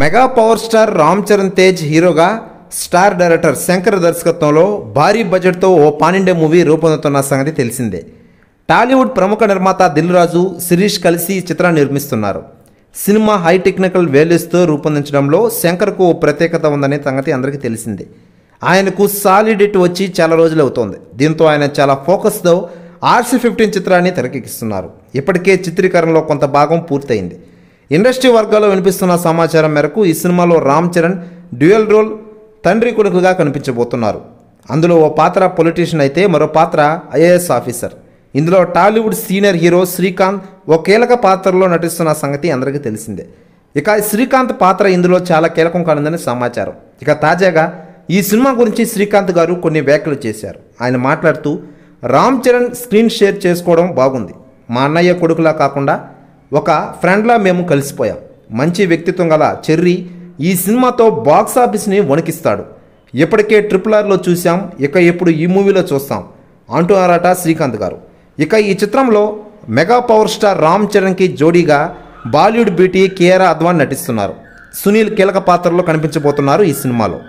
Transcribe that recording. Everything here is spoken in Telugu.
mega power star Ram Charan Tej హీరోగా స్టార్ డైరెక్టర్ శంకర్ దర్శకత్వంలో భారీ బడ్జెట్తో ఓ పానిండే మూవీ రూపొందుతున్న సంగతి తెలిసిందే టాలీవుడ్ ప్రముఖ నిర్మాత దిల్ రాజు శిరీష్ కలిసి చిత్రాన్ని నిర్మిస్తున్నారు సినిమా హై టెక్నికల్ వాల్యూస్తో రూపొందించడంలో శంకర్కు ఓ ప్రత్యేకత ఉందనే సంగతి అందరికీ తెలిసిందే ఆయనకు సాలిడిట్ వచ్చి చాలా రోజులు అవుతోంది దీంతో ఆయన చాలా ఫోకస్తో ఆర్సీ ఫిఫ్టీన్ చిత్రాన్ని తెరకెక్కిస్తున్నారు ఇప్పటికే చిత్రీకరణలో కొంత భాగం పూర్తయింది ఇండస్ట్రీ వర్గాల్లో వినిపిస్తున్న సమాచారం మేరకు ఈ సినిమాలో రామ్ చరణ్ డ్యూయల్ రోల్ తండ్రి కొడుకుగా కనిపించబోతున్నారు అందులో ఓ పాత్ర పొలిటీషియన్ అయితే మరో పాత్ర ఐఏఎస్ ఆఫీసర్ ఇందులో టాలీవుడ్ సీనియర్ హీరో శ్రీకాంత్ ఓ కీలక పాత్రలో నటిస్తున్న సంగతి అందరికీ తెలిసిందే ఇక శ్రీకాంత్ పాత్ర ఇందులో చాలా కీలకం కానుందని సమాచారం ఇక తాజాగా ఈ సినిమా గురించి శ్రీకాంత్ గారు కొన్ని వ్యాఖ్యలు చేశారు ఆయన మాట్లాడుతూ రామ్ చరణ్ స్క్రీన్ షేర్ చేసుకోవడం బాగుంది మా అన్నయ్య కొడుకులా కాకుండా ఒక ఫ్రెండ్లా మేము కలిసిపోయాం మంచి వ్యక్తిత్వం గల చెర్రీ ఈ సినిమాతో బాక్సాఫీస్ని వణికిస్తాడు ఇప్పటికే ట్రిపుల్ ఆర్లో చూశాం ఇక ఇప్పుడు ఈ మూవీలో చూస్తాం అంటున్నారట శ్రీకాంత్ గారు ఇక ఈ చిత్రంలో మెగా పవర్ స్టార్ రామ్ చరణ్కి జోడీగా బాలీవుడ్ బ్యూటీ కేఆర్ అద్వాన్ నటిస్తున్నారు సునీల్ కీలక పాత్రలో కనిపించబోతున్నారు ఈ సినిమాలో